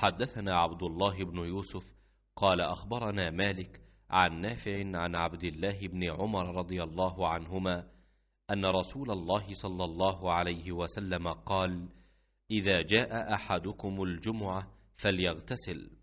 حدثنا عبد الله بن يوسف قال أخبرنا مالك عن نافع عن عبد الله بن عمر رضي الله عنهما أن رسول الله صلى الله عليه وسلم قال إذا جاء أحدكم الجمعة فليغتسل